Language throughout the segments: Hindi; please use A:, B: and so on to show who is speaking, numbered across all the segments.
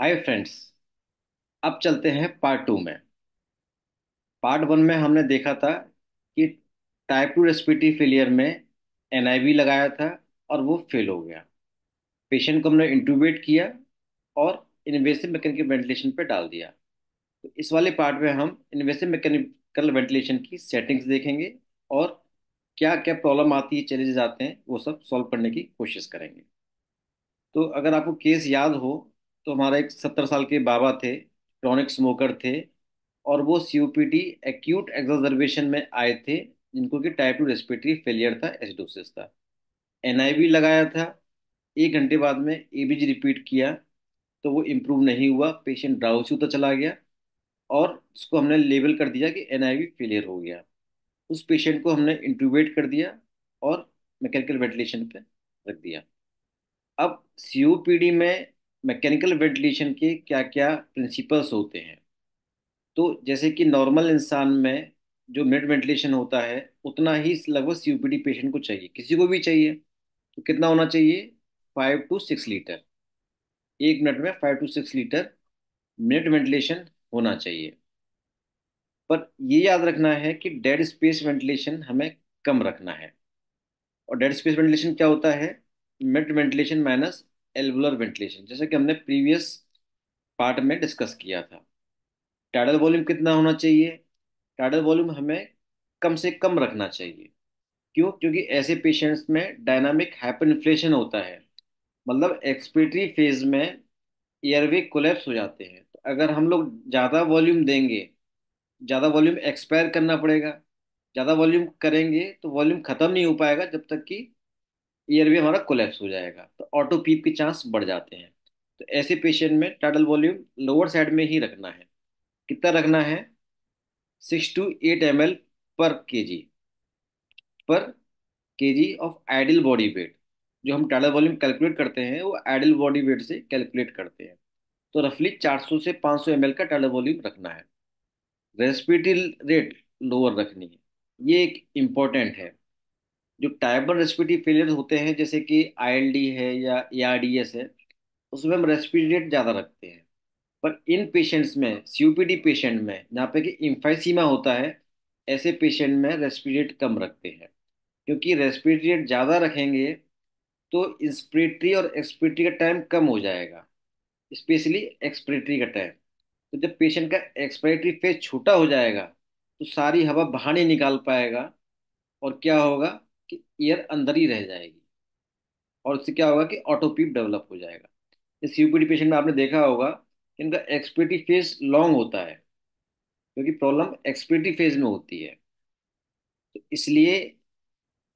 A: हाय फ्रेंड्स अब चलते हैं पार्ट टू में पार्ट वन में हमने देखा था कि टाइप टू रेस्पिटी फेलियर में एन लगाया था और वो फेल हो गया पेशेंट को हमने इंटूबेट किया और इन्वेसिव मैकेनिकल वेंटिलेशन पर डाल दिया तो इस वाले पार्ट में हम इन्वेसिव मैकेनिकल वेंटिलेशन की सेटिंग्स देखेंगे और क्या क्या प्रॉब्लम आती है चैलेंजेस आते हैं वो सब सॉल्व करने की कोशिश करेंगे तो अगर आपको केस याद हो तो हमारा एक सत्तर साल के बाबा थे क्रॉनिक स्मोकर थे और वो सी ओ पी एक्यूट एक्जर्वेशन में आए थे जिनको कि टाइप टू रेस्पिरेटरी फेलियर था एसिडोसिस था एन लगाया था एक घंटे बाद में ए रिपीट किया तो वो इम्प्रूव नहीं हुआ पेशेंट ड्राउस होता चला गया और उसको हमने लेबल कर दिया कि एन फेलियर हो गया उस पेशेंट को हमने इंट्यूबेट कर दिया और मैकेनिकल वेंटिलेशन पे रख दिया अब सी में मैकेनिकल वेंटिलेशन के क्या क्या प्रिंसिपल्स होते हैं तो जैसे कि नॉर्मल इंसान में जो मिड वेंटिलेशन होता है उतना ही लगभग सीओपीडी पेशेंट को चाहिए किसी को भी चाहिए तो कितना होना चाहिए फाइव टू सिक्स लीटर एक मिनट में five to six litre minute ventilation होना चाहिए पर ये याद रखना है कि डेड स्पेस वेंटिलेशन हमें कम रखना है और डेड स्पेस वेंटिलेशन क्या होता है मिनट वेंटिलेशन माइनस एल्बुलर वेंटिलेशन जैसे कि हमने प्रीवियस पार्ट में डिस्कस किया था टाइडल वॉल्यूम कितना होना चाहिए टाइडल वॉल्यूम हमें कम से कम रखना चाहिए क्यों क्योंकि ऐसे पेशेंट्स में डायनामिक हाइपर इन्फ्लेशन होता है मतलब एक्सपिरेटरी फेज में एयरवे कोलेप्स हो जाते हैं तो अगर हम लोग ज़्यादा वॉल्यूम देंगे ज़्यादा वॉल्यूम एक्सपायर करना पड़ेगा ज़्यादा वॉल्यूम करेंगे तो वॉल्यूम ख़त्म नहीं हो पाएगा जब तक कि ईयर भी हमारा कोलेप्स हो जाएगा तो ऑटो पीप के चांस बढ़ जाते हैं तो ऐसे पेशेंट में टाटल वॉल्यूम लोअर साइड में ही रखना है कितना रखना है six to eight M L per K G per K G of ideal body weight जो हम टाटल वॉल्यूम कैलकुलेट करते हैं वो आइडल बॉडी वेट से कैलकुलेट करते हैं तो रफली 400 से 500 एम का टाटल वॉल्यूम रखना है रेस्पिरेटरी रेट लोअर रखनी है ये एक इम्पॉर्टेंट है जो टाइबर रेस्पिटरी फेलियर होते हैं जैसे कि आईएलडी है या एआरडीएस e है उसमें हम रेट ज़्यादा रखते हैं पर इन पेशेंट्स में सीयूपीडी पेशेंट में जहाँ पे कि इम्फाइसीमा होता है ऐसे पेशेंट में रेट कम रखते हैं क्योंकि रेट ज़्यादा रखेंगे तो इंस्पिरेटरी और एक्सपिरेटरी का टाइम कम हो जाएगा स्पेशली एक्सपिरेटरी का टाइम तो जब पेशेंट का एक्सपिरेटरी फेज छोटा हो जाएगा तो सारी हवा बाहर नहीं निकाल पाएगा और क्या होगा कि एयर अंदर ही रह जाएगी और उससे क्या होगा कि ऑटोपीप डेवलप हो जाएगा इस यूपीडी पेशेंट में आपने देखा होगा कि इनका एक्सपेटी फेज लॉन्ग होता है क्योंकि प्रॉब्लम एक्सपेटी फेज में होती है तो इसलिए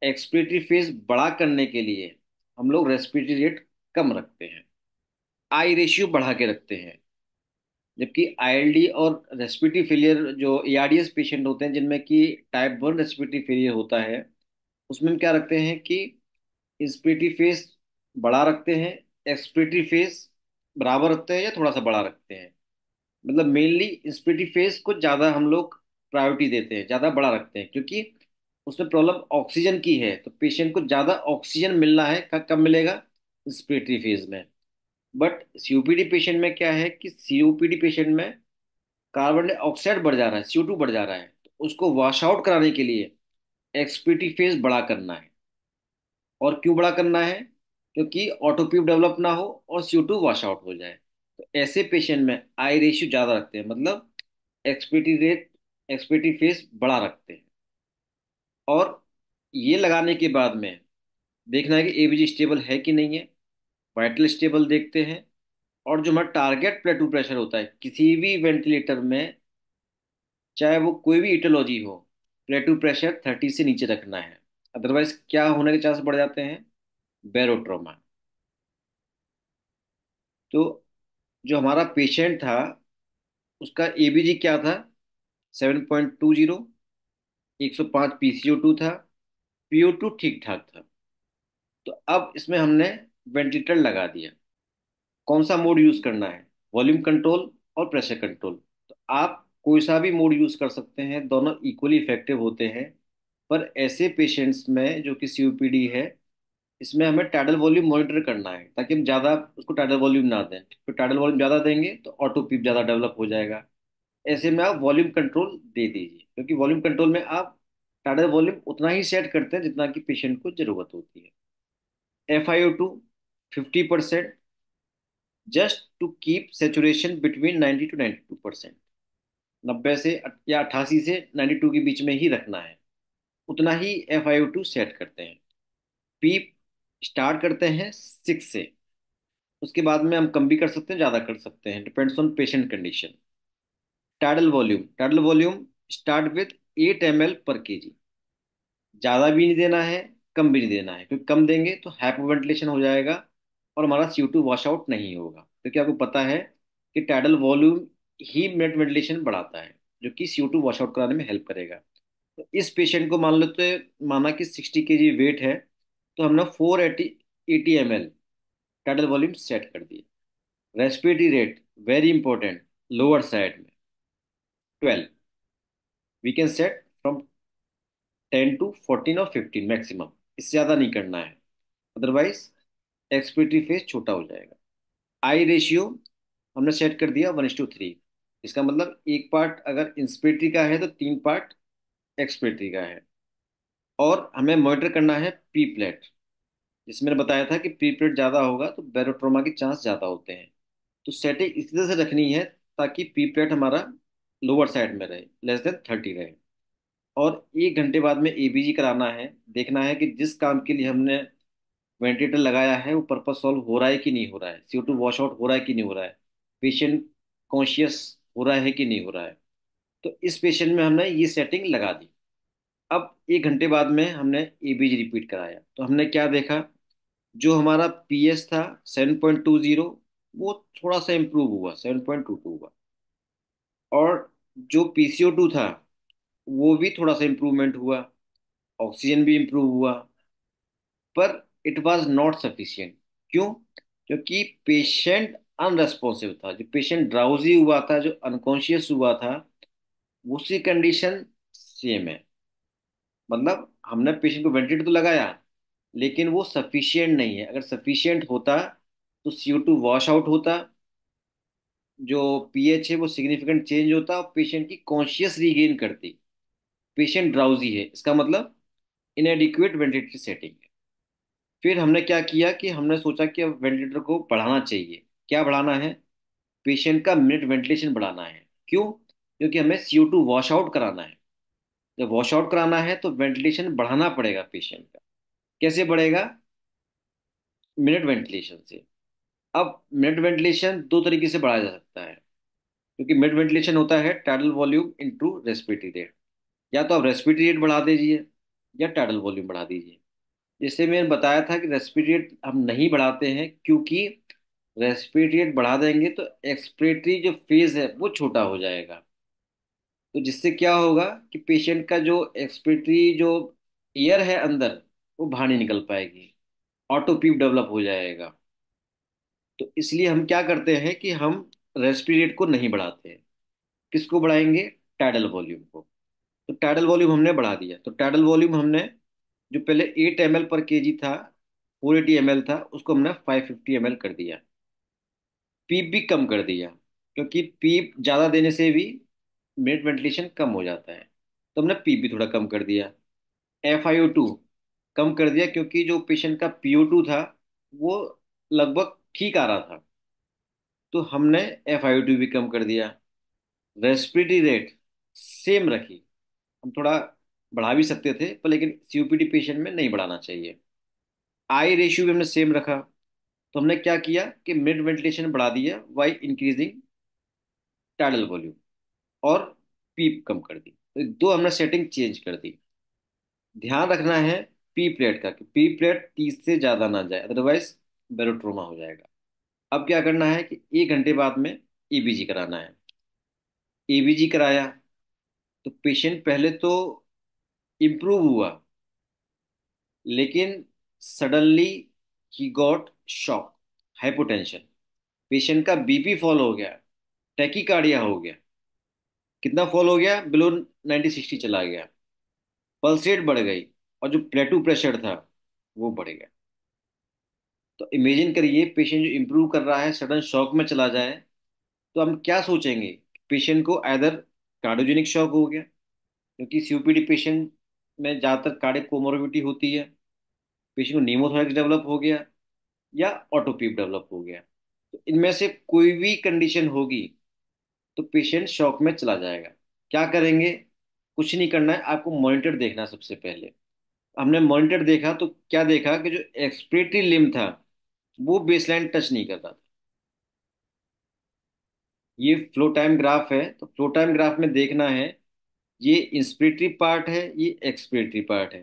A: एक्सपेटरी फेज बड़ा करने के लिए हम लोग रेस्पिरेटरी रेट कम रखते हैं आई रेशियो बढ़ा के रखते हैं जबकि आईएलडी और रेस्पिरेटरी फेलियर जो एआरडीएस e पेशेंट होते हैं जिनमें कि टाइप वन रेस्पिरेटरी फेलियर होता है उसमें हम क्या रखते हैं कि इंस्पिरेटरी फेस बड़ा रखते हैं एक्सपिरेटरी फेस बराबर रखते हैं या थोड़ा सा बड़ा रखते हैं मतलब मेनली इंस्पिरेटरी फेस को ज़्यादा हम लोग प्रायोरिटी देते हैं ज़्यादा बड़ा रखते हैं क्योंकि उसमें प्रॉब्लम ऑक्सीजन की है तो पेशेंट को ज़्यादा ऑक्सीजन मिलना है कब मिलेगा इंस्पिरेटरी फेज में बट सी पेशेंट में क्या है कि सी पेशेंट में कार्बन डाइऑक्साइड बढ़ जा रहा है सी बढ़ जा रहा है तो उसको वॉश आउट कराने के लिए एक्सपीटी फेज बड़ा करना है और क्यों बड़ा करना है क्योंकि ऑटोप्यूब डेवलप ना हो और सी टू वॉश आउट हो जाए तो ऐसे पेशेंट में आई रेशियो ज़्यादा रखते हैं मतलब एक्सपीटी रेट एक्सपीटी फेज बड़ा रखते हैं और ये लगाने के बाद में देखना है कि एबीजी स्टेबल है कि नहीं है वाइटल स्टेबल देखते हैं और जो हमारा टारगेट प्लेटू प्रेशर होता है किसी भी वेंटिलेटर में चाहे वो कोई भी इटोलॉजी हो रिलेटिव प्रेशर थर्टी से नीचे रखना है अदरवाइज क्या होने के चांस बढ़ जाते हैं बैरोट्रोमा तो जो हमारा पेशेंट था उसका ए क्या था 7.20 105 पीसीओ2 था पीओ2 ठीक ठाक था तो अब इसमें हमने वेंटिलेटर लगा दिया कौन सा मोड यूज करना है वॉल्यूम कंट्रोल और प्रेशर कंट्रोल तो आप कोई सा भी मोड यूज कर सकते हैं दोनों इक्वली इफेक्टिव होते हैं पर ऐसे पेशेंट्स में जो कि सी है इसमें हमें टाइडल वॉल्यूम मॉनिटर करना है ताकि हम ज़्यादा उसको टाइडल वॉल्यूम ना दें तो टाइडल वॉल्यूम ज़्यादा देंगे तो ऑटो पीप ज़्यादा डेवलप हो जाएगा ऐसे में आप वॉल्यूम कंट्रोल दे दीजिए क्योंकि वॉल्यूम कंट्रोल में आप टाइडल वॉल्यूम उतना ही सेट करते हैं जितना कि पेशेंट को ज़रूरत होती है F I O two fifty percent just to keep saturation between ninety two ninety two percent नब्बे से या अट्ठासी से नाइन्टी टू के बीच में ही रखना है उतना ही एफ आई टू सेट करते हैं पीप स्टार्ट करते हैं सिक्स से उसके बाद में हम कम भी कर सकते हैं ज़्यादा कर सकते हैं depends on patient condition tidal volume tidal volume start with eight M L per K जी ज़्यादा भी नहीं देना है कम भी नहीं देना है क्योंकि कम देंगे तो वेंटिलेशन हो जाएगा और हमारा सी टू वॉश आउट नहीं होगा तो क्योंकि आपको पता है कि टाइडल वॉल्यूम ही ब्लड वेंटिलेशन बढ़ाता है जो कि सी टू वॉश आउट कराने में हेल्प करेगा तो इस पेशेंट को मान लो तो माना कि सिक्सटी के जी वेट है तो हमने four eighty eighty M L tidal volume set कर दिए respiratory rate very important lower side में twelve we can set from ten to fourteen और फिफ्टीन मैक्सिमम इससे ज़्यादा नहीं करना है अदरवाइज एक्सपिरेटरी फेज छोटा हो जाएगा आई रेशियो हमने सेट कर दिया वन इस टू थ्री इसका मतलब एक पार्ट अगर इंस्पेटरी का है तो तीन पार्ट एक्सपेटरी का है और हमें मॉनिटर करना है पी प्लेट जिसमें मैंने बताया था कि पी प्लेट ज़्यादा होगा तो बैरोट्रोमा के चांस ज़्यादा होते हैं तो सेटिंग इस तरह से रखनी है ताकि पी प्लेट हमारा लोअर साइड में रहे लेस देन थर्टी रहे और एक घंटे बाद में ए कराना है देखना है कि जिस काम के लिए हमने वेंटिलेटर लगाया है वो पर्पज सॉल्व हो रहा है कि नहीं हो रहा है सी टू वॉश आउट हो रहा है कि नहीं हो रहा है पेशेंट कॉन्शियस हो रहा है कि नहीं हो रहा है तो इस पेशेंट में हमने ये सेटिंग लगा दी अब एक घंटे बाद में हमने ए बीज रिपीट कराया तो हमने क्या देखा जो हमारा पी एस था सेवन पॉइंट टू जीरो वो थोड़ा सा इम्प्रूव हुआ सेवन पॉइंट टू टू हुआ और जो पी सी ओ टू था वो भी थोड़ा सा इम्प्रूवमेंट हुआ ऑक्सीजन भी इम्प्रूव हुआ पर इट वॉज नॉट सफिशियंट क्यों क्योंकि पेशेंट अनरेस्पॉन्सिव था जो पेशेंट ड्राउजी हुआ था जो अनकॉन्शियस हुआ था उसकी कंडीशन सेम है मतलब हमने पेशेंट को वेंटिलेटर तो लगाया लेकिन वो सफिशियंट नहीं है अगर सफिशियंट होता तो C O two wash out होता जो पी एच है वो सिग्निफिकेंट चेंज होता और पेशेंट की कॉन्शियस रीगेन करती पेशेंट ड्राउजी है इसका मतलब इनएडिक्यूएट वेंटिलेटर सेटिंग है फिर हमने क्या किया कि हमने सोचा कि अब वेंटिलेटर को बढ़ाना चाहिए क्या बढ़ाना है पेशेंट का मिनट वेंटिलेशन बढ़ाना है क्यों क्योंकि हमें सी टू वॉश आउट कराना है जब वॉश आउट कराना है तो वेंटिलेशन बढ़ाना पड़ेगा पेशेंट का कैसे बढ़ेगा मिनट वेंटिलेशन से अब मिनट वेंटिलेशन दो तरीके से बढ़ाया जा सकता है क्योंकि मिड वेंटिलेशन होता है tidal volume into respiratory rate या तो आप रेस्पिटी रेट बढ़ा दीजिए या टाइडल वॉल्यूम बढ़ा दीजिए जैसे मैंने बताया था कि रेस्पिटी रेट हम नहीं बढ़ाते हैं क्योंकि रेस्पिरेटरी रेट बढ़ा देंगे तो एक्सपिरेटरी जो फेज है वो छोटा हो जाएगा तो जिससे क्या होगा कि पेशेंट का जो एक्सपिरेटरी जो एयर है अंदर वो बाहर नहीं निकल पाएगी ऑटोपीप डेवलप हो जाएगा तो इसलिए हम क्या करते हैं कि हम रेस्पिरेट को नहीं बढ़ाते हैं किसको बढ़ाएंगे टाइडल वॉल्यूम को तो टाइडल वॉल्यूम हमने बढ़ा दिया तो टाइडल वॉल्यूम हमने जो पहले एट एम पर के था फोर एटी था उसको हमने फाइव फिफ्टी कर दिया पीप भी कम कर दिया क्योंकि पीप ज़्यादा देने से भी मिनट वेंटिलेशन कम हो जाता है तो हमने पीप भी थोड़ा कम कर दिया F I O to come कर दिया क्योंकि जो पेशेंट का पी ओ टू था वो लगभग ठीक आ रहा था तो हमने एफ आई ओ टू भी कम कर दिया रेस्पिरेटरी रेट सेम रखी हम थोड़ा बढ़ा भी सकते थे पर लेकिन सीओपीडी पेशेंट में नहीं बढ़ाना चाहिए आई रेशियो भी हमने सेम रखा तो हमने क्या किया कि मिड वेंटिलेशन बढ़ा दिया वाई इंक्रीजिंग टाइडल वॉल्यूम और पीप कम कर दी तो दो हमने सेटिंग चेंज कर दी ध्यान रखना है पी प्लेट का कि पी प्लेट तीस से ज़्यादा ना जाए अदरवाइज बेरोट्रोमा हो जाएगा अब क्या करना है कि एक घंटे बाद में ईबीजी कराना है ईबीजी कराया तो पेशेंट पहले तो इम्प्रूव हुआ लेकिन सडनली ही गॉट शॉक हाइपोटेंशन पेशेंट का बीपी फॉल हो गया कार्डिया हो गया कितना फॉल हो गया बिलो नाइनटी सिक्सटी चला गया पल्स रेट बढ़ गई और जो प्लेटू प्रेशर था वो बढ़ गया तो इमेजिन करिए पेशेंट जो इम्प्रूव कर रहा है सडन शॉक में चला जाए तो हम क्या सोचेंगे पेशेंट को आदर कार्डियोजेनिक शॉक हो गया क्योंकि सीओपीडी पेशेंट में ज़्यादातर कार्डिक कोमोरबिटी होती है पेशेंट को नीमोथोरैक्स डेवलप हो गया या ऑटोपीप डेवलप हो गया तो इनमें से कोई भी कंडीशन होगी तो पेशेंट शॉक में चला जाएगा क्या करेंगे कुछ नहीं करना है आपको मॉनिटर देखना सबसे पहले हमने मॉनिटर देखा तो क्या देखा कि जो एक्सप्रेटरी लिम था वो बेसलाइन टच नहीं कर रहा था ये फ्लो टाइम ग्राफ है तो फ्लो टाइम ग्राफ में देखना है ये इंस्पिरेटरी पार्ट है ये एक्सपिरेटरी पार्ट है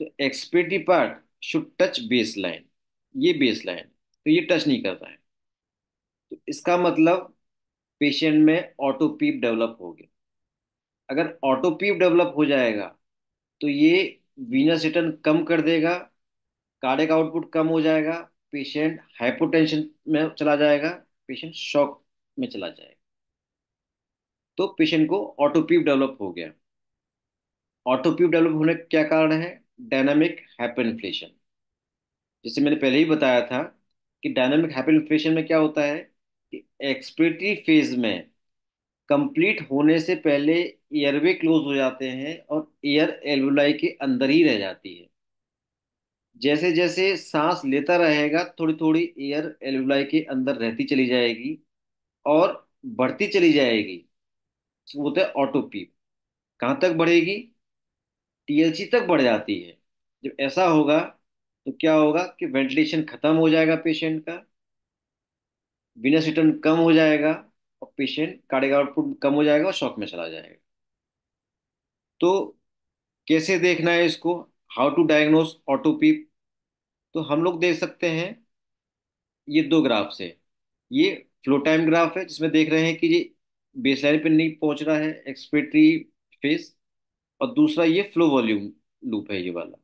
A: तो expiratory part should touch baseline ये बेस लाइन तो ये टच नहीं करता है तो इसका मतलब पेशेंट में ऑटोपीप डेवलप हो गया अगर ऑटोपीप डेवलप हो जाएगा तो ये वीनस रिटर्न कम कर देगा कार्डिक आउटपुट कम हो जाएगा पेशेंट हाइपोटेंशन में चला जाएगा पेशेंट शॉक में चला जाएगा तो पेशेंट को ऑटोपीप डेवलप हो गया ऑटोपीप डेवलप होने का क्या कारण है डायनामिक हाइपर इन्फ्लेशन जैसे मैंने पहले ही बताया था कि डायनामिक हाइपर इन्फ्लेशन में क्या होता है कि एक्सपिरेटरी फेज में कंप्लीट होने से पहले एयरवे क्लोज हो जाते हैं और एयर एलवलाई के अंदर ही रह जाती है जैसे जैसे सांस लेता रहेगा थोड़ी थोड़ी एयर एलवलाई के अंदर रहती चली जाएगी और बढ़ती चली जाएगी वो होता है ऑटोपी कहाँ तक बढ़ेगी टीएलसी तक बढ़ जाती है जब ऐसा होगा तो क्या होगा कि वेंटिलेशन खत्म हो जाएगा पेशेंट का बिना रिटर्न कम हो जाएगा और पेशेंट कार्डिक आउटपुट कम हो जाएगा और शॉक में चला जाएगा तो कैसे देखना है इसको हाउ टू डायग्नोस ऑटोपी तो हम लोग देख सकते हैं ये दो ग्राफ से ये फ्लो टाइम ग्राफ है जिसमें देख रहे हैं कि ये बेसलाइन पे नहीं पहुंच रहा है एक्सपेटरी फेस और दूसरा ये फ्लो वॉल्यूम लूप है ये वाला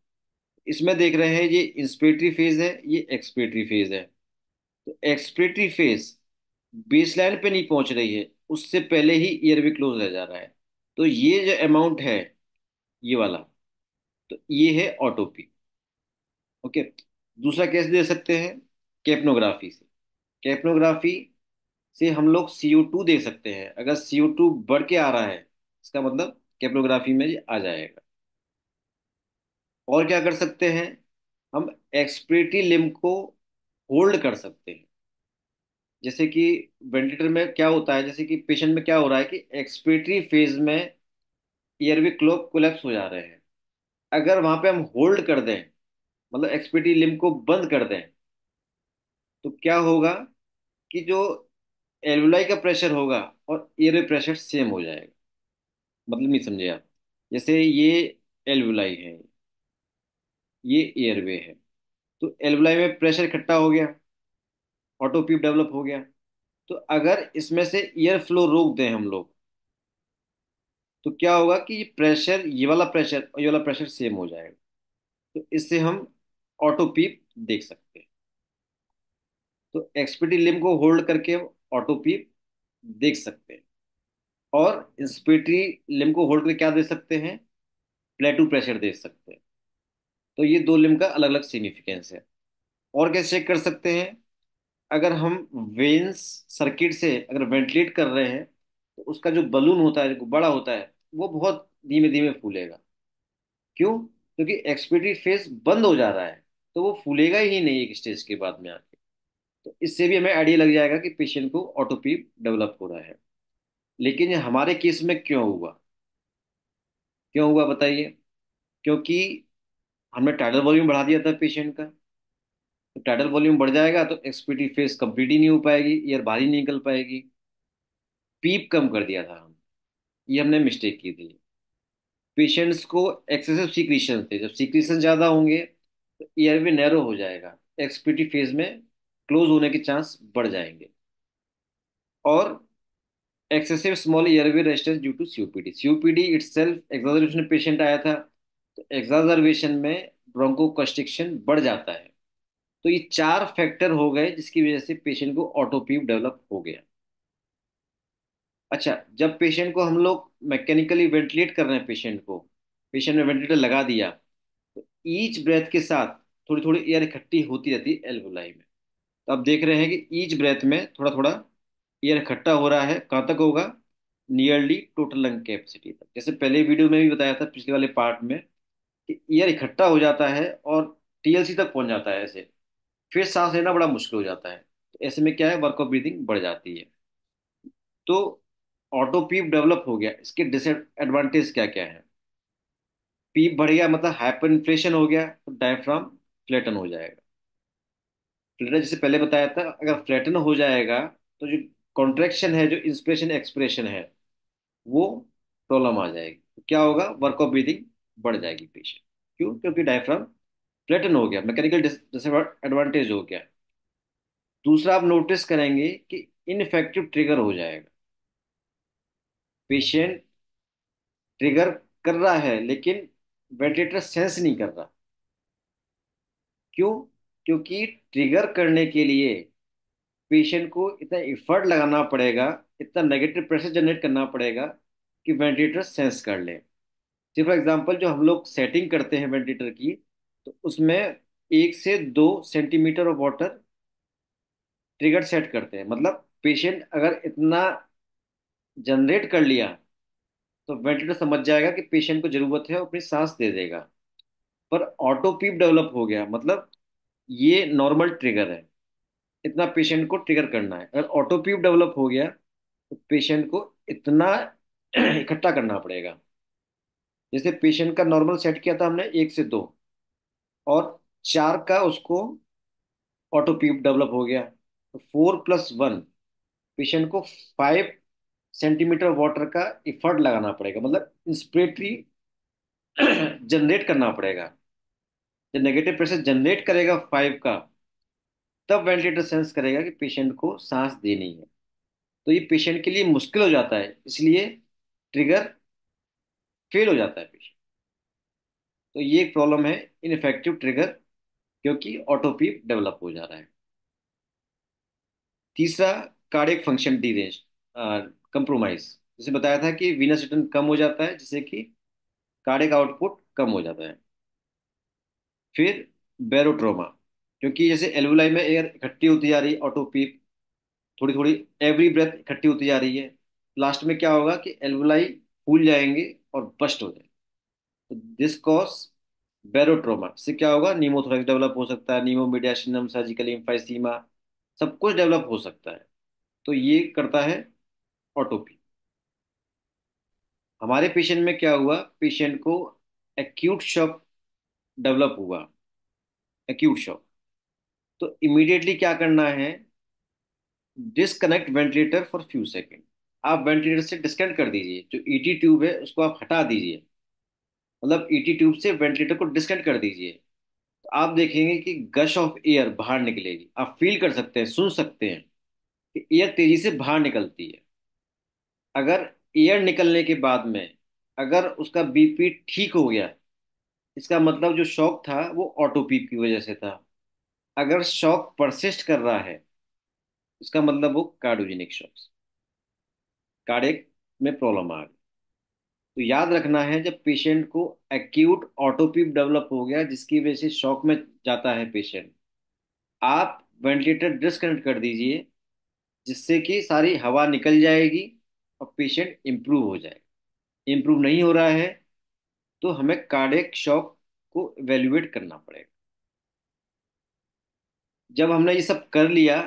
A: इसमें देख रहे हैं ये इंस्पिरेटरी फेज है ये एक्सपिरेटरी फेज है तो एक्सपिरेटरी फेज बेस लाइन पे नहीं पहुंच रही है उससे पहले ही ईयर भी क्लोज रह जा रहा है तो ये जो अमाउंट है ये वाला तो ये है ऑटोपी ओके दूसरा कैसे दे सकते हैं कैप्नोग्राफी से कैप्नोग्राफी से हम लोग सी ओ टू दे सकते हैं अगर सी ओ टू बढ़ के आ रहा है इसका मतलब कैप्टोग्राफी में आ जाएगा और क्या कर सकते हैं हम एक्सप्रेटी लिम्ब को होल्ड कर सकते हैं जैसे कि वेंटिलेटर में क्या होता है जैसे कि पेशेंट में क्या हो रहा है कि एक्सप्रेटरी फेज में ईयरविक क्लोब कोलेप्स हो जा रहे हैं अगर वहां पे हम होल्ड कर दें मतलब एक्सप्रेटरी लिम्ब को बंद कर दें तो क्या होगा कि जो एलवलाई का प्रेशर होगा और ईयर प्रेशर सेम हो जाएगा मतलब नहीं समझे आप जैसे ये एल्वलाई है ये एयरवे है तो एल्वलाई में प्रेशर इकट्ठा हो गया ऑटो डेवलप हो गया तो अगर इसमें से एयर फ्लो रोक दें हम लोग तो क्या होगा कि ये प्रेशर ये वाला प्रेशर और ये वाला प्रेशर सेम हो जाएगा तो इससे हम ऑटो पीप देख सकते हैं तो एक्सपीटी लिम को होल्ड करके ऑटो पीप देख सकते हैं और इंस्पिरेटरी लिम को होल्ड करके क्या दे सकते हैं प्लेटू प्रेशर दे सकते हैं तो ये दो लिम का अलग अलग सिग्निफिकेंस है और कैसे चेक कर सकते हैं अगर हम वेन्स सर्किट से अगर वेंटिलेट कर रहे हैं तो उसका जो बलून होता है जो बड़ा होता है वो बहुत धीमे धीमे फूलेगा क्यों क्योंकि एक्सपिरेटरी फेस बंद हो जा रहा है तो वो फूलेगा ही नहीं एक स्टेज के बाद में आके तो इससे भी हमें आइडिया लग जाएगा कि पेशेंट को ऑटोपी डेवलप हो रहा है लेकिन ये हमारे केस में क्यों हुआ क्यों हुआ बताइए क्योंकि हमने टाइटल वॉल्यूम बढ़ा दिया था पेशेंट का तो टाइटल वॉल्यूम बढ़ जाएगा तो एक्सपीटी फेस कंप्लीट ही नहीं हो पाएगी ईयर बाहरी नहीं निकल पाएगी पीप कम कर दिया था हम ये हमने मिस्टेक की थी पेशेंट्स को एक्सेसिव सीक्रीशन थे जब सीक्रीशन ज़्यादा होंगे तो ईयर भी नैरो हो जाएगा एक्सपीटी फेज में क्लोज होने के चांस बढ़ जाएंगे और excessive small airway resistance due to COPD COPD itself exacerbation patient आया था तो एक्साजर्वेशन में ब्रोंको कंस्ट्रिक्शन बढ़ जाता है तो ये चार फैक्टर हो गए जिसकी वजह से पेशेंट को ऑटोपीव डेवलप हो गया अच्छा जब पेशेंट को हम लोग मैकेनिकली वेंटिलेट कर रहे हैं पेशेंट को पेशेंट ने वेंटिलेटर लगा दिया तो ईच ब्रेथ के साथ थोड़ी थोड़ी एयर इकट्ठी होती रहती है एल्वोलाई में तो आप देख रहे हैं कि ईच ब्रेथ में थोड़ा थोड़ा एयर इकट्ठा हो रहा है कहाँ तक होगा नियरली टोटल लंग कैपेसिटी तक जैसे पहले वीडियो में भी बताया था पिछले वाले पार्ट में कि एयर इकट्ठा हो जाता है और टीएलसी तक पहुंच जाता है ऐसे फिर सांस लेना बड़ा मुश्किल हो जाता है तो ऐसे में क्या है वर्क ऑफ ब्रीदिंग बढ़ जाती है तो ऑटो पीप डेवलप हो गया इसके डिसएडवांटेज क्या क्या है पीप बढ़ गया मतलब हाइपर इन्फ्लेशन हो गया तो डायफ्राम फ्लैटन हो जाएगा फ्लैटन जैसे पहले बताया था अगर फ्लैटन हो जाएगा तो जो कॉन्ट्रेक्शन है जो इंस्पिरेशन एक्सप्रेशन है वो प्रॉब्लम आ जाएगी तो क्या होगा वर्क ऑफ ब्रीदिंग बढ़ जाएगी पेशेंट क्यों क्योंकि डायफ्राम फ्लैटन हो गया मैकेनिकल एडवांटेज हो गया दूसरा आप नोटिस करेंगे कि इनफेक्टिव ट्रिगर हो जाएगा पेशेंट ट्रिगर कर रहा है लेकिन वेंटिलेटर सेंस नहीं कर रहा क्यों क्योंकि ट्रिगर करने के लिए पेशेंट को इतना एफर्ट लगाना पड़ेगा इतना नेगेटिव प्रेशर जनरेट करना पड़ेगा कि वेंटिलेटर सेंस कर ले फॉर एग्जांपल जो हम लोग सेटिंग करते हैं वेंटिलेटर की तो उसमें एक से दो centimetre of water trigger set करते हैं मतलब पेशेंट अगर इतना जनरेट कर लिया तो वेंटिलेटर समझ जाएगा कि पेशेंट को ज़रूरत है और अपनी सांस दे देगा पर ऑटोपीप डेवलप हो गया मतलब ये नॉर्मल ट्रिगर है इतना पेशेंट को ट्रिगर करना है अगर ऑटोप्यूब डेवलप हो गया तो पेशेंट को इतना इकट्ठा करना पड़ेगा जैसे पेशेंट का नॉर्मल सेट किया था हमने एक से दो और चार का उसको ऑटोप्यूब डेवलप हो गया तो फोर प्लस वन पेशेंट को फाइव सेंटीमीटर वाटर का इफर्ट लगाना पड़ेगा मतलब इंस्पिरेटरी जनरेट करना पड़ेगा जो नेगेटिव प्रेशर जनरेट करेगा फाइव का तब वेंटिलेटर सेंस करेगा कि पेशेंट को सांस देनी है तो ये पेशेंट के लिए मुश्किल हो जाता है इसलिए ट्रिगर फेल हो जाता है पेशेंट तो ये एक प्रॉब्लम है इनफेक्टिव ट्रिगर क्योंकि ऑटोपीप डेवलप हो जा रहा है तीसरा cardiac function deranged compromise जिसे बताया था कि वीनस रिटर्न कम हो जाता है जिससे कि कार्डिक आउटपुट कम हो जाता है फिर बेरोट्रोमा क्योंकि जैसे एलवलाई में एयर इकट्ठी होती जा रही है ऑटो पीप थोड़ी थोड़ी एवरी ब्रेथ इकट्ठी होती जा रही है लास्ट में क्या होगा कि एलवलाई फूल जाएंगे और बस्ट हो जाएंगे तो दिस कॉज बैरोट्रोमा इससे क्या होगा नीमोथोरेक्स डेवलप हो सकता है नीमोमीडियाशिनम सर्जिकल इम्फाइसीमा सब कुछ डेवलप हो सकता है तो ये करता है ऑटोपी हमारे पेशेंट में क्या हुआ पेशेंट को एक्यूट शॉक डेवलप हुआ एक्यूट शॉक तो इमीडिएटली क्या करना है disconnect ventilator for few second आप वेंटिलेटर से डिस्कनेक्ट कर दीजिए जो ईटी e ट्यूब है उसको आप हटा दीजिए मतलब ईटी e ट्यूब से वेंटिलेटर को डिस्कनेक्ट कर दीजिए तो आप देखेंगे कि गश ऑफ एयर बाहर निकलेगी आप फील कर सकते हैं सुन सकते हैं कि एयर तेजी से बाहर निकलती है अगर एयर निकलने के बाद में अगर उसका बीपी ठीक हो गया इसका मतलब जो शौक था वो ऑटो पीप की वजह से था अगर शौक परसिस्ट कर रहा है उसका मतलब वो कार्डियोजेनिक शॉक कार्डियक में प्रॉब्लम आ गई तो याद रखना है जब पेशेंट को एक्यूट ऑटोपीप डेवलप हो गया जिसकी वजह से शॉक में जाता है पेशेंट आप वेंटिलेटर डिस्कनेक्ट कर दीजिए जिससे कि सारी हवा निकल जाएगी और पेशेंट इम्प्रूव हो जाएगा इम्प्रूव नहीं हो रहा है तो हमें कार्डिक शॉक को एवेल्युएट करना पड़ेगा जब हमने ये सब कर लिया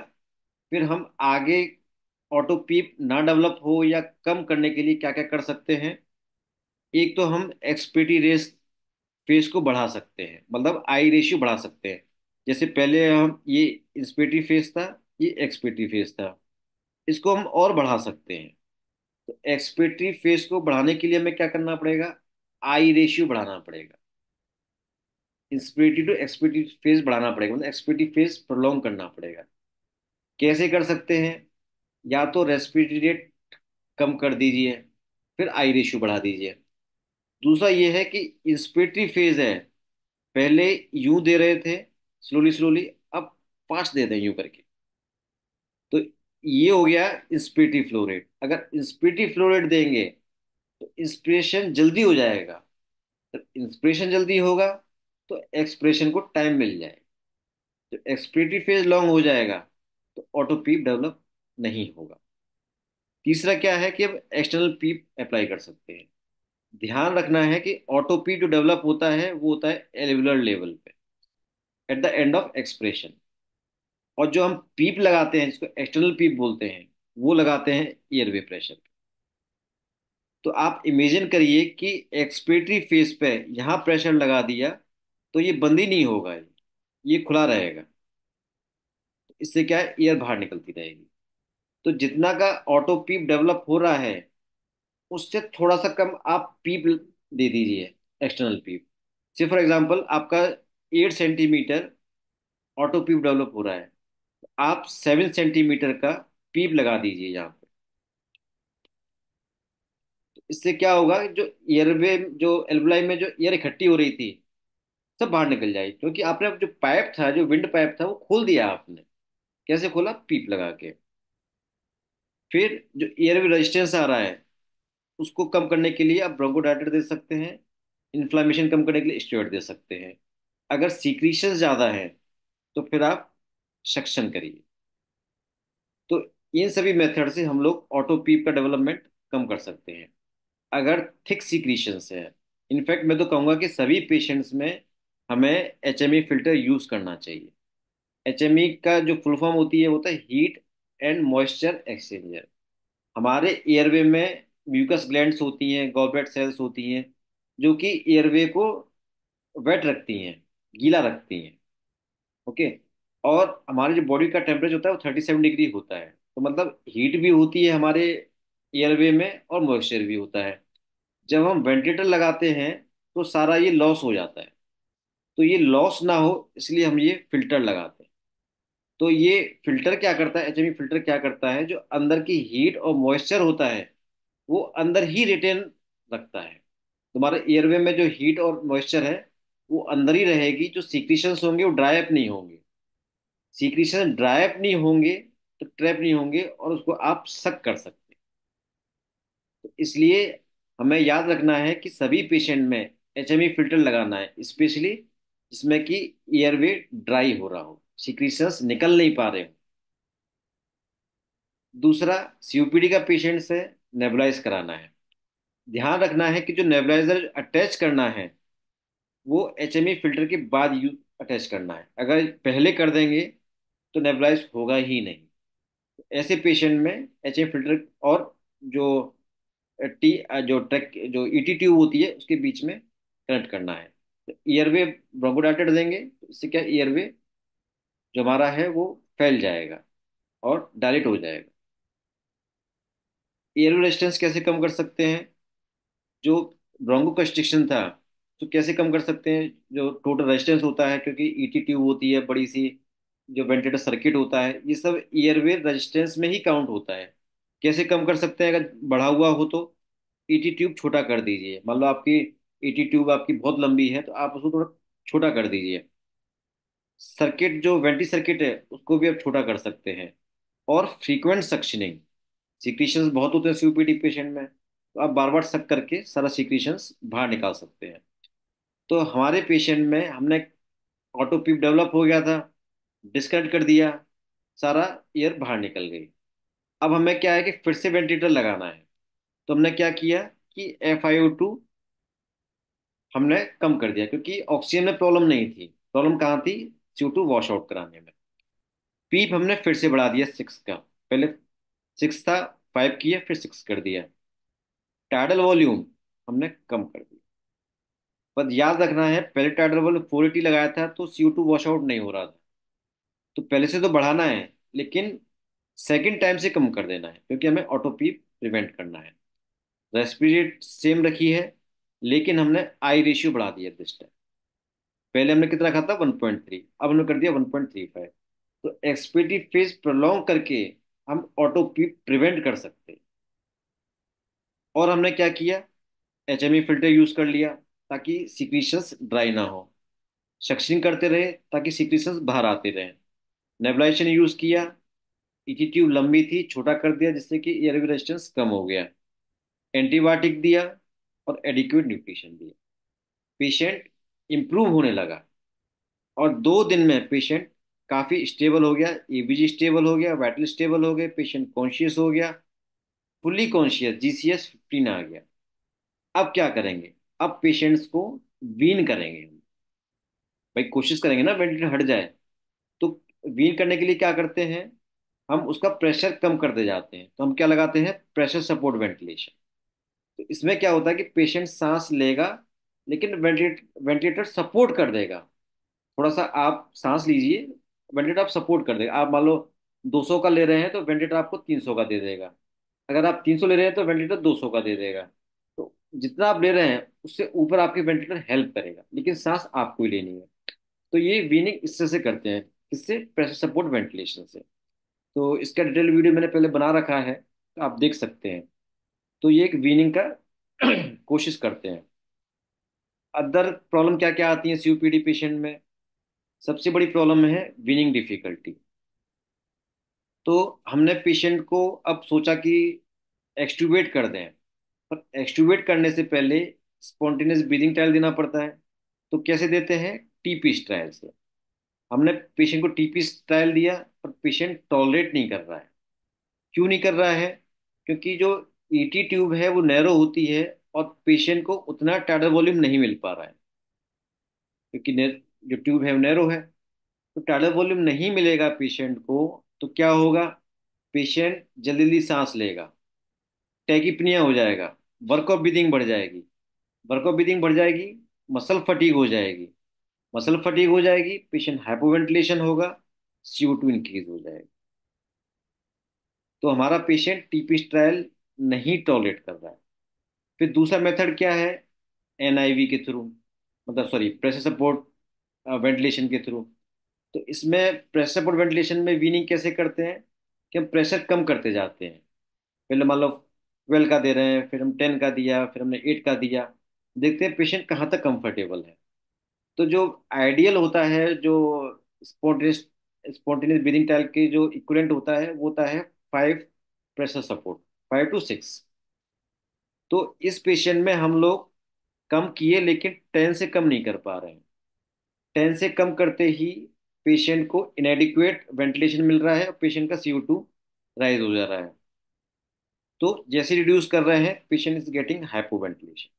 A: फिर हम आगे ऑटो पीप ना डेवलप हो या कम करने के लिए क्या क्या कर सकते हैं एक तो हम एक्सपीटी रेस फेस को बढ़ा सकते हैं मतलब आई रेशियो बढ़ा सकते हैं जैसे पहले हम ये इंस्पेटी फेस था ये एक्सपेटी फेस था इसको हम और बढ़ा सकते हैं तो एक्सपेटी फेस को बढ़ाने के लिए हमें क्या करना पड़ेगा आई रेशियो बढ़ाना पड़ेगा इंस्पिरेटिव टू एक्सपेक्टिव फेज बढ़ाना पड़ेगा मतलब एक्सपेक्टिव फेज प्रोलॉन्ग करना पड़ेगा कैसे कर सकते हैं या तो रेस्पिरेटरी रेट कम कर दीजिए फिर आई रेशियो बढ़ा दीजिए दूसरा ये है कि इंस्पिरेटरी फेज है पहले यू दे रहे थे स्लोली स्लोली अब पाँच दे दें यू करके तो ये हो गया इंस्पिरेटिव फ्लो रेट अगर इंस्पिरेटिव फ्लो रेट देंगे तो इंस्पिरेशन जल्दी हो जाएगा तो इंस्पिरेशन जल्दी होगा तो एक्सप्रेशन को टाइम मिल जाए जब एक्सप्रेटिव फेज लॉन्ग हो जाएगा तो ऑटो पीप डेवलप नहीं होगा तीसरा क्या है कि अब एक्सटर्नल पीप अप्लाई कर सकते हैं ध्यान रखना है कि ऑटो पीप जो डेवलप होता है वो होता है एलिवुलर लेवल पे at the end of expression और जो हम पीप लगाते हैं जिसको एक्सटर्नल पीप बोलते हैं वो लगाते हैं एयरवे प्रेशर पे तो आप इमेजिन करिए कि एक्सपेटरी फेज पे यहाँ प्रेशर लगा दिया तो ये बंद ही नहीं होगा ये ये खुला रहेगा इससे क्या है एयर बाहर निकलती रहेगी तो जितना का ऑटो पीप डेवलप हो रहा है उससे थोड़ा सा कम आप पीप दे दीजिए एक्सटर्नल पीप से फॉर एग्जांपल आपका eight centimetre auto PEEP develop हो रहा है आप सेवन सेंटीमीटर का पीप लगा दीजिए यहाँ पर तो इससे क्या होगा जो एयरवे जो एल्बलाइन में जो एयर इकट्ठी हो रही थी सब बाहर निकल जाए क्योंकि आपने जो पाइप था जो विंड पाइप था वो खोल दिया आपने कैसे खोला पीप लगा के फिर जो एयरवे रेजिस्टेंस आ रहा है उसको कम करने के लिए आप ब्रोंकोडाइटर दे सकते हैं इन्फ्लामेशन कम करने के लिए स्टेरॉइड दे सकते हैं अगर सीक्रीशन ज़्यादा है तो फिर आप सक्शन करिए तो इन सभी मेथड से हम लोग ऑटो पीप का डेवलपमेंट कम कर सकते हैं अगर थिक सीक्रीशंस है इनफैक्ट मैं तो कहूँगा कि सभी पेशेंट्स में हमें एच फिल्टर यूज करना चाहिए एच e का जो फुल फॉर्म होती है वो होता है हीट एंड मॉइस्चर एक्सचेंजर हमारे एयरवे में म्यूकस ग्लैंड्स होती हैं गॉबलेट सेल्स होती हैं जो कि एयरवे को वेट रखती हैं गीला रखती हैं ओके और हमारे जो बॉडी का टेम्परेचर होता है वो थर्टी सेवन डिग्री होता है तो मतलब हीट भी होती है हमारे एयरवे में और मॉइस्चर भी होता है जब हम वेंटिलेटर लगाते हैं तो सारा ये लॉस हो जाता है तो ये लॉस ना हो इसलिए हम ये फिल्टर लगाते हैं तो ये फिल्टर क्या करता है एच फिल्टर e क्या करता है जो अंदर की हीट और मॉइस्चर होता है वो अंदर ही रिटेन रखता है तुम्हारे एयरवे में जो हीट और मॉइस्चर है वो अंदर ही रहेगी जो सीक्रीशंस होंगे वो ड्राई अप नहीं होंगे सीक्रीशन ड्राई अप नहीं होंगे तो ट्रैप नहीं होंगे और उसको आप सक कर सकते तो इसलिए हमें याद रखना है कि सभी पेशेंट में एच फिल्टर e लगाना है स्पेशली जिसमें कि एयरवे ड्राई हो रहा हो सिक्रीशंस निकल नहीं पा रहे हो दूसरा सीओपीडी का पेशेंट से नेबलाइज कराना है ध्यान रखना है कि जो नेबलाइजर अटैच करना है वो एच फिल्टर e के बाद यू अटैच करना है अगर पहले कर देंगे तो नेबलाइज होगा ही नहीं ऐसे पेशेंट में एच फिल्टर e और जो टी जो ट्रैक जो ई e ट्यूब होती है उसके बीच में कनेक्ट करना है ईयरवे ब्रोंकोडाइटर देंगे तो इससे क्या ईयरवे जो हमारा है वो फैल जाएगा और डायरेक्ट हो जाएगा ईयरवे रेजिस्टेंस कैसे कम कर सकते हैं जो ब्रोंगो कंस्ट्रिक्शन था तो कैसे कम कर सकते हैं जो टोटल रेजिस्टेंस होता है क्योंकि ईटी e ट्यूब होती है बड़ी सी जो वेंटिलेटर सर्किट होता है ये सब ईयरवे रेजिस्टेंस में ही काउंट होता है कैसे कम कर सकते हैं अगर बढ़ा हुआ हो तो ईटी e ट्यूब छोटा कर दीजिए मान लो आपकी एटी ट्यूब आपकी बहुत लंबी है तो आप उसको थोड़ा छोटा कर दीजिए सर्किट जो वेंटी सर्किट है उसको भी आप छोटा कर सकते हैं और फ्रीक्वेंट सक्शनिंग सिक्रीशन बहुत होते हैं सीओपीडी पेशेंट में तो आप बार बार सक करके सारा सिक्रीशंस बाहर निकाल सकते हैं तो हमारे पेशेंट में हमने ऑटो पीप डेवलप हो गया था डिस्कनेक्ट कर दिया सारा एयर बाहर निकल गई अब हमें क्या है कि फिर से वेंटिलेटर लगाना है तो हमने क्या किया कि एफ आई ओ टू हमने कम कर दिया क्योंकि ऑक्सीजन में प्रॉब्लम नहीं थी प्रॉब्लम कहाँ थी सी टू वॉश आउट कराने में पीप हमने फिर से बढ़ा दिया सिक्स का पहले सिक्स था फाइव किया फिर सिक्स कर दिया टाइडल वॉल्यूम हमने कम कर दिया पर याद रखना है पहले टाइडल वॉल्यूम फोर एटी लगाया था तो सी टू वॉश आउट नहीं हो रहा था तो पहले से तो बढ़ाना है लेकिन सेकेंड टाइम से कम कर देना है क्योंकि हमें ऑटो पीप प्रिवेंट करना है रेस्पिरेट सेम रखी है लेकिन हमने आई रेशियो बढ़ा दिया दिस टाइम पहले हमने कितना रखा था 1.3 अब हमने कर दिया 1.35 तो एक्सपेटिव फेज प्रलोंग करके हम ऑटो प्रिवेंट कर सकते और हमने क्या किया एच फिल्टर यूज कर लिया ताकि सिक्रीशंस ड्राई ना हो शक्शिंग करते रहे ताकि सिक्रीशंस बाहर आते रहें नेबलाइजेशन यूज किया इकी e ट्यूब लंबी थी छोटा कर दिया जिससे कि एयर रेजिस्टेंस कम हो गया एंटीबायोटिक दिया और एडिक्यूट न्यूट्रिशन दिया पेशेंट इम्प्रूव होने लगा और दो दिन में पेशेंट काफ़ी स्टेबल हो गया ईबीजी स्टेबल हो गया वाइटल स्टेबल हो गए पेशेंट कॉन्शियस हो गया फुली कॉन्शियस जीसीएस फिफ्टीन आ गया अब क्या करेंगे अब पेशेंट्स को वीन करेंगे हम भाई कोशिश करेंगे ना वेंटिलेटर हट जाए तो वीन करने के लिए क्या करते हैं हम उसका प्रेशर कम करते जाते हैं तो हम क्या लगाते हैं प्रेशर सपोर्ट वेंटिलेशन तो इसमें क्या होता है कि पेशेंट सांस लेगा लेकिन वेंटिलेट वेंटिलेटर सपोर्ट कर देगा थोड़ा सा आप सांस लीजिए वेंटिलेटर आप सपोर्ट कर देगा आप मान लो 200 का ले रहे हैं तो वेंटिलेटर आपको 300 का दे देगा अगर आप 300 ले रहे हैं तो वेंटिलेटर 200 का दे देगा तो जितना आप ले रहे हैं उससे ऊपर आपके वेंटिलेटर हेल्प करेगा लेकिन सांस आपको ही लेनी है तो ये वीनिंग इससे से करते हैं इससे प्रेशर सपोर्ट वेंटिलेशन से तो इसका डिटेल वीडियो मैंने पहले बना रखा है तो आप देख सकते हैं तो ये एक विनिंग का कोशिश करते हैं अदर प्रॉब्लम क्या क्या आती है सीयूपीडी पेशेंट में सबसे बड़ी प्रॉब्लम है विनिंग डिफिकल्टी तो हमने पेशेंट को अब सोचा कि एक्सट्यूबेट कर दें पर एक्सट्यूबेट करने से पहले स्पॉन्टेनियस ब्रीदिंग ट्रायल देना पड़ता है तो कैसे देते हैं टीपी ट्रायल से हमने पेशेंट को टीपी ट्रायल दिया पर पेशेंट टॉलरेट नहीं कर रहा है क्यों नहीं कर रहा है क्योंकि जो ईटी e ट्यूब है वो नैरो होती है और पेशेंट को उतना टाइडर वॉल्यूम नहीं मिल पा रहा है क्योंकि जो ट्यूब है वो नैरो है तो टाइडर वॉल्यूम नहीं मिलेगा पेशेंट को तो क्या होगा पेशेंट जल्दी जल्दी सांस लेगा टैकिपनिया हो जाएगा वर्क ऑफ ब्रीदिंग बढ़ जाएगी वर्क ऑफ ब्रीदिंग बढ़ जाएगी मसल फटीक हो जाएगी मसल फटीक हो जाएगी पेशेंट हाइपोवेंटिलेशन होगा सीओ टू इंक्रीज हो जाएगा तो हमारा पेशेंट टीपी ट्रायल नहीं टॉलरेट कर रहा है फिर दूसरा मेथड क्या है एनआईवी के थ्रू मतलब सॉरी प्रेशर सपोर्ट वेंटिलेशन के थ्रू तो इसमें प्रेशर सपोर्ट वेंटिलेशन में वीनिंग कैसे करते हैं कि हम प्रेशर कम करते जाते हैं पहले मान लो ट्वेल्व का दे रहे हैं फिर हम टेन का दिया फिर हमने एट का दिया देखते हैं पेशेंट कहाँ तक कंफर्टेबल है तो जो आइडियल होता है जो स्पॉन्टेनियस स्पॉन्टेनियस ब्रीदिंग टाइल के जो इक्वलेंट होता है वो होता है five pressure support five to six तो इस पेशेंट में हम लोग कम किए लेकिन टेन से कम नहीं कर पा रहे हैं टेन से कम करते ही पेशेंट को इनएडिक्वेट वेंटिलेशन मिल रहा है और पेशेंट का सीओ टू राइज हो जा रहा है तो जैसे रिड्यूस कर रहे हैं पेशेंट इज गेटिंग हाइपोवेंटिलेशन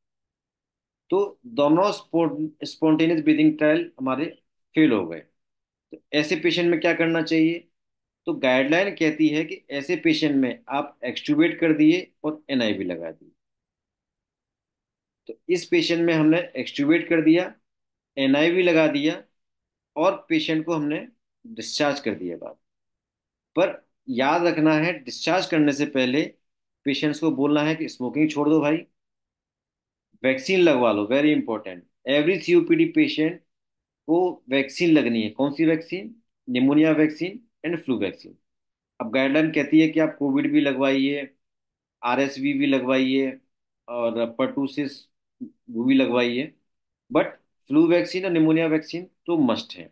A: तो दोनों स्पॉन्टेनियस ब्रीदिंग ट्रायल हमारे फेल हो गए तो ऐसे पेशेंट में क्या करना चाहिए तो गाइडलाइन कहती है कि ऐसे पेशेंट में आप एक्सट्यूबेट कर दिए और एनआईवी लगा दिए तो इस पेशेंट में हमने एक्सट्यूबेट कर दिया एनआईवी लगा दिया और पेशेंट को हमने डिस्चार्ज कर दिया बाद पर याद रखना है डिस्चार्ज करने से पहले पेशेंट्स को बोलना है कि स्मोकिंग छोड़ दो भाई वैक्सीन लगवा लो very important every COPD patient को वैक्सीन लगनी है कौन सी vaccine pneumonia vaccine and flu vaccine अब गाइडलाइन कहती है कि आप कोविड भी लगवाइए आरएसवी भी लगवाइए और पर्टूसिस वो भी लगवाइए बट फ्लू वैक्सीन और निमोनिया वैक्सीन तो मस्ट है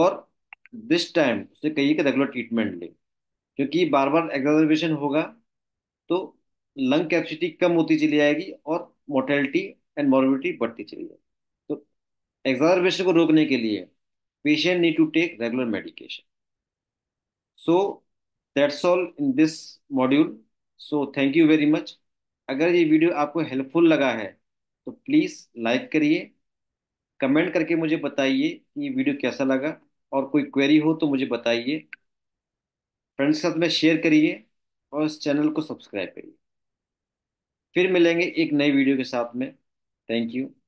A: और दिस टाइम उसे कहिए कि रेगुलर ट्रीटमेंट लें क्योंकि बार बार एग्जर्वेशन होगा तो लंग कैपेसिटी कम होती चली जाएगी और मोर्टेलिटी एंड मॉर्बिडिटी बढ़ती चली जाएगी तो एग्जर्वेशन को रोकने के लिए patient need to take regular medication so that's all in this module so thank you very much अगर ये वीडियो आपको हेल्पफुल लगा है तो प्लीज़ लाइक करिए कमेंट करके मुझे बताइए कि ये वीडियो कैसा लगा और कोई क्वेरी हो तो मुझे बताइए फ्रेंड्स के साथ में शेयर करिए और इस चैनल को सब्सक्राइब करिए फिर मिलेंगे एक नए वीडियो के साथ में थैंक यू